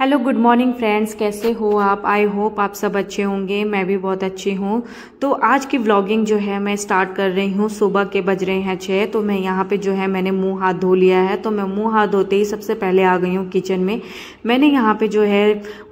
hello good morning friends कैसे हो आप आई होप आप सब अच्छे होंगे मैं भी बहुत अच्छी हूँ तो आज की व्लॉगिंग जो है मैं स्टार्ट कर रही हूँ सुबह के बज रहे हैं छः तो मैं यहाँ पे जो है मैंने मुंह हाथ धो लिया है तो मैं मुंह हाथ धोते ही सबसे पहले आ गई हूँ किचन में मैंने यहाँ पे जो है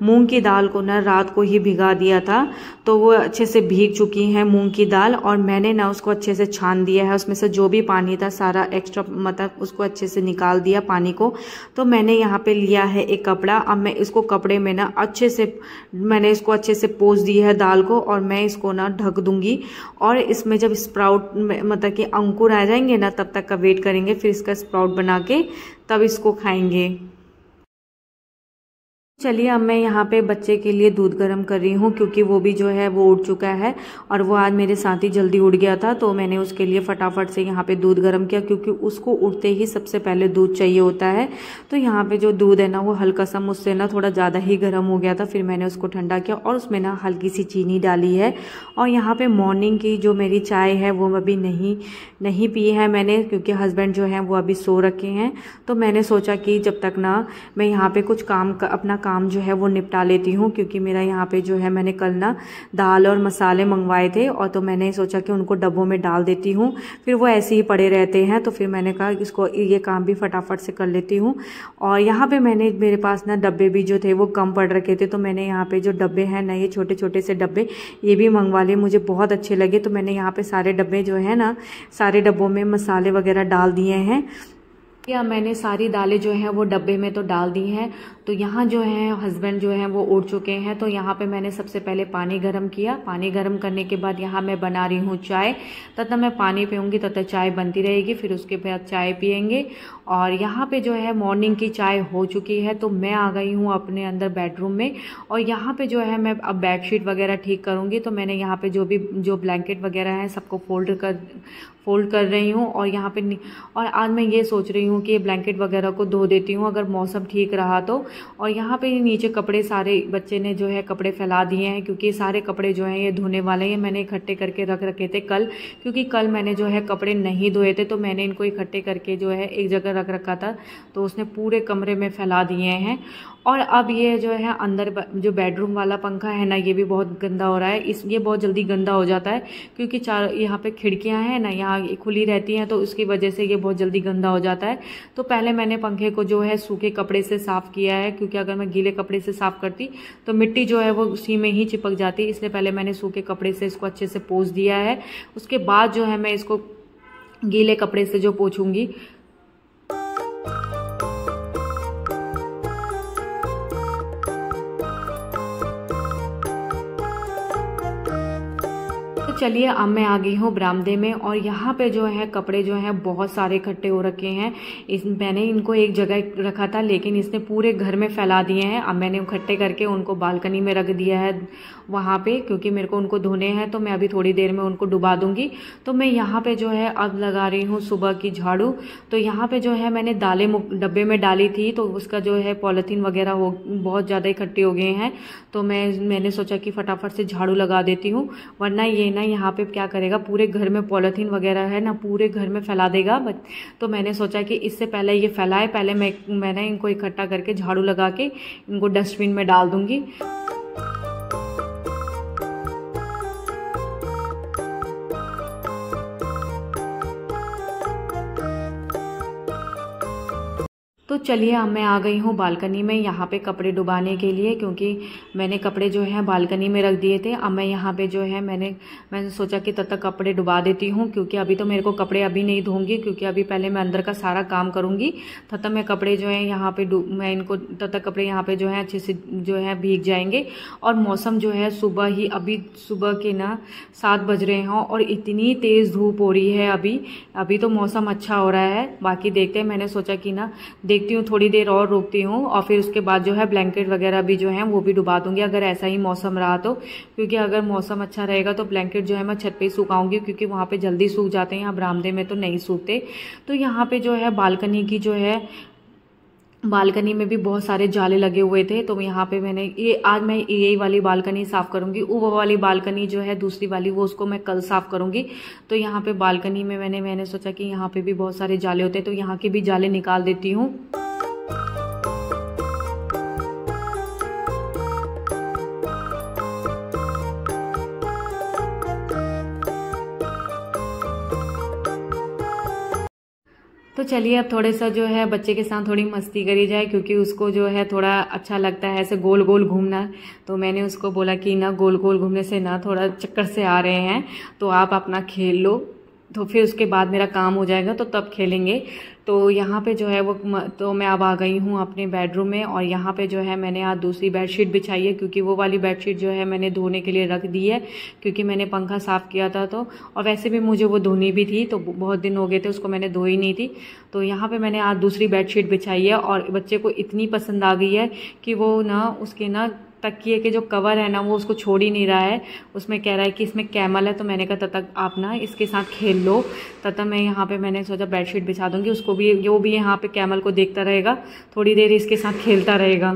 मूँग की दाल को ना रात को ही भिगा दिया था तो वो अच्छे से भीग चुकी हैं मूँग की दाल और मैंने ना उसको अच्छे से छान दिया है उसमें से जो भी पानी था सारा एक्स्ट्रा मतलब उसको अच्छे से निकाल दिया पानी को तो मैंने यहाँ पर लिया है एक कपड़ा अब मैं इसको कपड़े में ना अच्छे से मैंने इसको अच्छे से पोस दी है दाल को और मैं इसको ना ढक दूंगी और इसमें जब स्प्राउट मतलब कि अंकुर आ जाएंगे ना तब तक का वेट करेंगे फिर इसका स्प्राउट बना के तब इसको खाएंगे चलिए अब मैं यहाँ पे बच्चे के लिए दूध गर्म कर रही हूँ क्योंकि वो भी जो है वो उड़ चुका है और वो आज मेरे साथ ही जल्दी उड़ गया था तो मैंने उसके लिए फटाफट से यहाँ पे दूध गर्म किया क्योंकि उसको उड़ते ही सबसे पहले दूध चाहिए होता है तो यहाँ पे जो दूध है ना वो हल्का सा मुझसे ना थोड़ा ज़्यादा ही गर्म हो गया था फिर मैंने उसको ठंडा किया और उसमें ना हल्की सी चीनी डाली है और यहाँ पर मॉर्निंग की जो मेरी चाय है वो अभी नहीं नहीं पी है मैंने क्योंकि हस्बैंड जो है वो अभी सो रखे हैं तो मैंने सोचा कि जब तक ना मैं यहाँ पर कुछ काम अपना काम जो है वो निपटा लेती हूँ क्योंकि मेरा यहाँ पे जो है मैंने कल ना दाल और मसाले मंगवाए थे और तो मैंने सोचा कि उनको डब्बों में डाल देती हूँ फिर वो ऐसे ही पड़े रहते हैं तो फिर मैंने कहा इसको ये काम भी फटाफट से कर लेती हूँ और यहाँ पर मैंने मेरे पास ना डब्बे भी जो थे वो कम पड़ रखे थे तो मैंने यहाँ पर जो डब्बे हैं नए ये छोटे छोटे से डब्बे ये भी मंगवा लिए मुझे बहुत अच्छे लगे तो मैंने यहाँ पर सारे डब्बे जो है ना सारे डब्बों में मसाले वगैरह डाल दिए हैं या मैंने सारी दालें जो हैं वो डब्बे में तो डाल दी हैं तो यहाँ जो है हस्बैंड जो है वो उड़ चुके हैं तो यहाँ पे मैंने सबसे पहले पानी गर्म किया पानी गर्म करने के बाद यहाँ मैं बना रही हूँ चाय तथा मैं पानी पीऊँगी तथा चाय बनती रहेगी फिर उसके बाद चाय पियेंगे और यहाँ पे जो है मॉर्निंग की चाय हो चुकी है तो मैं आ गई हूँ अपने अंदर बेडरूम में और यहाँ पर जो है मैं अब बेडशीट वगैरह ठीक करूँगी तो मैंने यहाँ पर जो भी जो ब्लैंकेट वगैरह हैं सबको फोल्ड कर फोल्ड कर रही हूँ और यहाँ पर और आज मैं ये सोच रही हूँ कि ये ब्लैंकेट वगैरह को धो देती हूँ अगर मौसम ठीक रहा तो और यहाँ पे नीचे कपड़े सारे बच्चे ने जो है कपड़े फैला दिए हैं क्योंकि सारे कपड़े जो हैं ये धोने वाले हैं मैंने इकट्ठे करके रख रखे थे कल क्योंकि कल मैंने जो है कपड़े नहीं धोए थे तो मैंने इनको इकट्ठे करके जो है एक जगह रख रखा था तो उसने पूरे कमरे में फैला दिए हैं और अब ये जो है अंदर जो बेडरूम वाला पंखा है ना ये भी बहुत गंदा हो रहा है इस ये बहुत जल्दी गंदा हो जाता है क्योंकि चार यहाँ पे खिड़कियाँ हैं ना यहाँ खुली रहती हैं तो उसकी वजह से ये बहुत जल्दी गंदा हो जाता है तो पहले मैंने पंखे को जो है सूखे कपड़े से साफ़ किया है क्योंकि अगर मैं गीले कपड़े से साफ़ करती तो मिट्टी जो है वो उसी में ही चिपक जाती इसलिए पहले मैंने सूखे कपड़े से इसको अच्छे से पोस दिया है उसके बाद जो है मैं इसको गीले कपड़े से जो पोछूंगी चलिए अब मैं आ गई हूँ बरामदे में और यहाँ पे जो है कपड़े जो हैं बहुत सारे इकट्ठे हो रखे हैं इस मैंने इनको एक जगह रखा था लेकिन इसने पूरे घर में फैला दिए हैं अब मैंने इकट्ठे करके उनको बालकनी में रख दिया है वहाँ पे क्योंकि मेरे को उनको धोने हैं तो मैं अभी थोड़ी देर में उनको डुबा दूंगी तो मैं यहाँ पर जो है अब लगा रही हूँ सुबह की झाड़ू तो यहाँ पर जो है मैंने दालें डब्बे में डाली थी तो उसका जो है पॉलीथीन वगैरह हो बहुत ज़्यादा इकट्ठे हो गए हैं तो मैं मैंने सोचा कि फटाफट से झाड़ू लगा देती हूँ वरना ये ना यहाँ पे क्या करेगा पूरे घर में पॉलीथीन वगैरह है ना पूरे घर में फैला देगा बट तो मैंने सोचा कि इससे पहले ये फैलाए पहले मैं मैंने इनको इकट्ठा करके झाड़ू लगा के इनको डस्टबिन में डाल दूँगी चलिए अब मैं आ गई हूँ बालकनी में यहाँ पे कपड़े डुबाने के लिए क्योंकि मैंने कपड़े जो है बालकनी में रख दिए थे अब मैं यहाँ पे जो है मैंने मैंने सोचा कि तब तक कपड़े डुबा देती हूँ क्योंकि अभी तो मेरे को कपड़े अभी नहीं धोंगी क्योंकि अभी पहले मैं अंदर का सारा काम करूँगी तब तक मैं कपड़े जो है यहाँ पर मैं इनको तब तक कपड़े यहाँ पर जो है अच्छे से जो है भीग जाएंगे और मौसम जो है सुबह ही अभी सुबह के ना सात बज रहे हों और इतनी तेज़ धूप हो रही है अभी अभी तो मौसम अच्छा हो रहा है बाकी देखते हैं मैंने सोचा कि ना देख देखती हूँ थोड़ी देर और रोकती हूँ और फिर उसके बाद जो है ब्लैंकेट वगैरह भी जो है वो भी डुबा दूंगी अगर ऐसा ही मौसम रहा तो क्योंकि अगर मौसम अच्छा रहेगा तो ब्लैंकेट जो है मैं छत पर ही सुखाऊंगी क्योंकि वहाँ पर जल्दी सूख जाते हैं यहाँ बरामदे में तो नहीं सूखते तो यहाँ पर जो है बालकनी की जो है बालकनी में भी बहुत सारे जाले लगे हुए थे तो यहाँ पे मैंने ये आज मैं यही वाली बालकनी साफ़ करूँगी वो वाली बालकनी जो है दूसरी वाली वो उसको मैं कल साफ़ करूँगी तो यहाँ पे बालकनी में मैंने मैंने सोचा कि यहाँ पे भी बहुत सारे जाले होते हैं तो यहाँ के भी जाले निकाल देती हूँ चलिए अब थोड़े सा जो है बच्चे के साथ थोड़ी मस्ती करी जाए क्योंकि उसको जो है थोड़ा अच्छा लगता है ऐसे गोल गोल घूमना तो मैंने उसको बोला कि ना गोल गोल घूमने से ना थोड़ा चक्कर से आ रहे हैं तो आप अपना खेल लो तो फिर उसके बाद मेरा काम हो जाएगा तो तब खेलेंगे तो यहाँ पे जो है वो तो मैं अब आ गई हूँ अपने बेडरूम में और यहाँ पे जो है मैंने आज दूसरी बेडशीट बिछाई है क्योंकि वो वाली बेडशीट जो है मैंने धोने के लिए रख दी है क्योंकि मैंने पंखा साफ़ किया था तो और वैसे भी मुझे वो धोनी भी थी तो बहुत दिन हो गए थे उसको मैंने धोई नहीं थी तो यहाँ पर मैंने आज दूसरी बेड बिछाई है और बच्चे को इतनी पसंद आ गई है कि वो ना उसके ना तकिए के जो कवर है ना वो उसको छोड़ ही नहीं रहा है उसमें कह रहा है कि इसमें कैमल है तो मैंने कहा तक आप ना इसके साथ खेल लो तथा मैं यहाँ पे मैंने सोचा बेडशीट बिछा दूँगी उसको भी वो भी यहाँ पे कैमल को देखता रहेगा थोड़ी देर इसके साथ खेलता रहेगा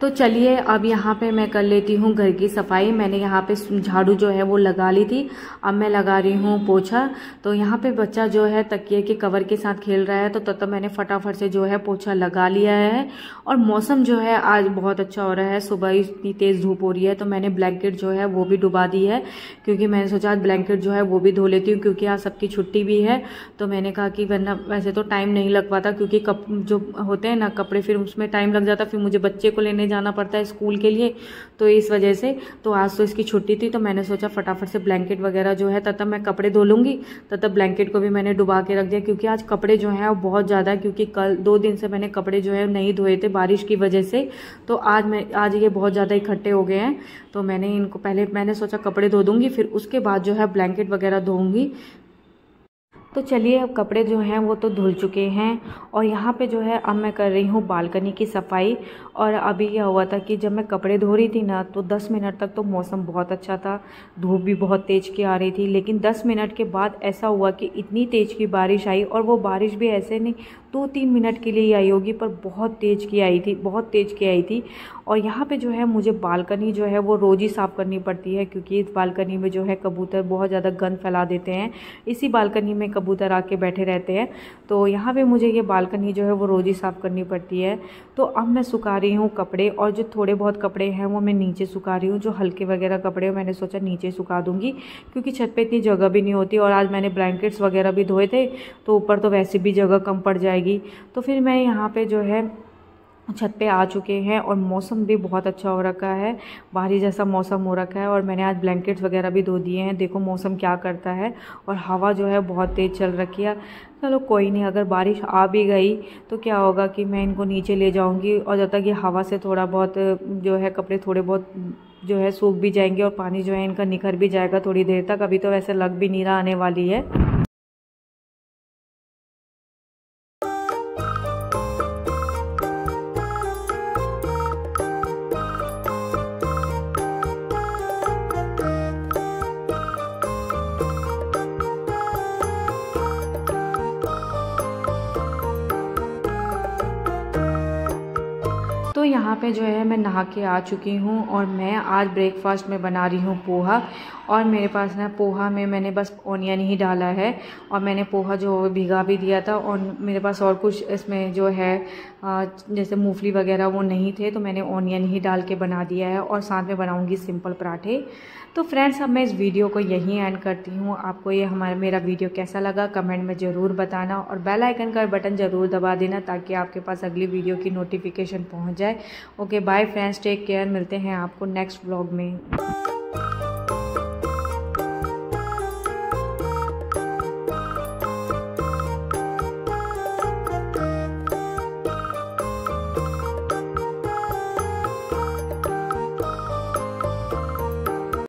तो चलिए अब यहाँ पे मैं कर लेती हूँ घर की सफाई मैंने यहाँ पे झाड़ू जो है वो लगा ली थी अब मैं लगा रही हूँ पोछा तो यहाँ पे बच्चा जो है तकिए के कवर के साथ खेल रहा है तो तब तो तो मैंने फटाफट से जो है पोछा लगा लिया है और मौसम जो है आज बहुत अच्छा हो रहा है सुबह इतनी तेज़ धूप हो रही है तो मैंने ब्लैंकेट जो है वो भी डुबा दी है क्योंकि मैंने सोचा आज ब्लैंकेट जो है वो भी धो लेती हूँ क्योंकि आज सबकी छुट्टी भी है तो मैंने कहा कि वरना वैसे तो टाइम नहीं लग पाता क्योंकि कप जो होते हैं ना कपड़े फिर उसमें टाइम लग जाता फिर मुझे बच्चे को लेने जाना पड़ता है स्कूल के लिए तो इस वजह से तो आज तो इसकी छुट्टी थी तो मैंने सोचा फटाफट से ब्लैंकेट वगैरह जो है तब तक मैं कपड़े धो लूँगी तब ब्लैंकेट को भी मैंने डुबा के रख दिया क्योंकि आज कपड़े जो हैं वो बहुत ज़्यादा क्योंकि कल दो दिन से मैंने कपड़े जो है नहीं धोए थे बारिश की वजह से तो आज मैं आज ये बहुत ज़्यादा इकट्ठे हो गए हैं तो मैंने इनको पहले मैंने सोचा कपड़े धो दूँगी फिर उसके बाद जो है ब्लैंकेट वगैरह धोऊँगी तो चलिए अब कपड़े जो हैं वो तो धुल चुके हैं और यहाँ पे जो है अब मैं कर रही हूँ बालकनी की सफाई और अभी क्या हुआ था कि जब मैं कपड़े धो रही थी ना तो 10 मिनट तक तो मौसम बहुत अच्छा था धूप भी बहुत तेज़ की आ रही थी लेकिन 10 मिनट के बाद ऐसा हुआ कि इतनी तेज़ की बारिश आई और वो बारिश भी ऐसे नहीं दो तीन मिनट के लिए आई होगी पर बहुत तेज़ की आई थी बहुत तेज़ की आई थी और यहाँ पे जो है मुझे बालकनी जो है वो रोज़ ही साफ़ करनी पड़ती है क्योंकि इस बालकनी में जो है कबूतर बहुत ज़्यादा गंद फैला देते हैं इसी बालकनी में कबूतर आके बैठे रहते हैं तो यहाँ पर मुझे ये बालकनी जो है वो रोज़ ही साफ़ करनी पड़ती है तो अब मैं सुखा रही हूँ कपड़े और जो थोड़े बहुत कपड़े हैं वो मैं नीचे सुखा रही हूँ जो हल्के वगैरह कपड़े मैंने सोचा नीचे सुखा दूँगी क्योंकि छत पर इतनी जगह भी नहीं होती और आज मैंने ब्लैंकेट्स वगैरह भी धोए थे तो ऊपर तो वैसे भी जगह कम पड़ जाएगी जाएगी तो फिर मैं यहाँ पे जो है छत पे आ चुके हैं और मौसम भी बहुत अच्छा हो रखा है बाहरी जैसा मौसम हो रखा है और मैंने आज ब्लैंकेट्स वगैरह भी धो दिए हैं देखो मौसम क्या करता है और हवा जो है बहुत तेज़ चल रखी है चलो कोई नहीं अगर बारिश आ भी गई तो क्या होगा कि मैं इनको नीचे ले जाऊंगी और जब तक ये हवा से थोड़ा बहुत जो है कपड़े थोड़े बहुत जो है सूख भी जाएंगे और पानी जो है इनका निखर भी जाएगा थोड़ी देर तक अभी तो वैसे लग भी नहीं रहा आने वाली है तो यहाँ पे जो है मैं नहा के आ चुकी हूँ और मैं आज ब्रेकफास्ट में बना रही हूँ पोहा और मेरे पास ना पोहा में मैंने बस ओनियन ही डाला है और मैंने पोहा जो भिगा भी दिया था और मेरे पास और कुछ इसमें जो है जैसे मूंगफली वगैरह वो नहीं थे तो मैंने ओनियन ही डाल के बना दिया है और साथ में बनाऊँगी सिंपल पराठे तो फ्रेंड्स अब मैं इस वीडियो को यहीं एंड करती हूँ आपको ये हमारा मेरा वीडियो कैसा लगा कमेंट में ज़रूर बताना और बेल आइकन का बटन ज़रूर दबा देना ताकि आपके पास अगली वीडियो की नोटिफिकेशन पहुँच जाए okay bye friends take care मिलते हैं आपको नेक्स्ट ब्लॉग में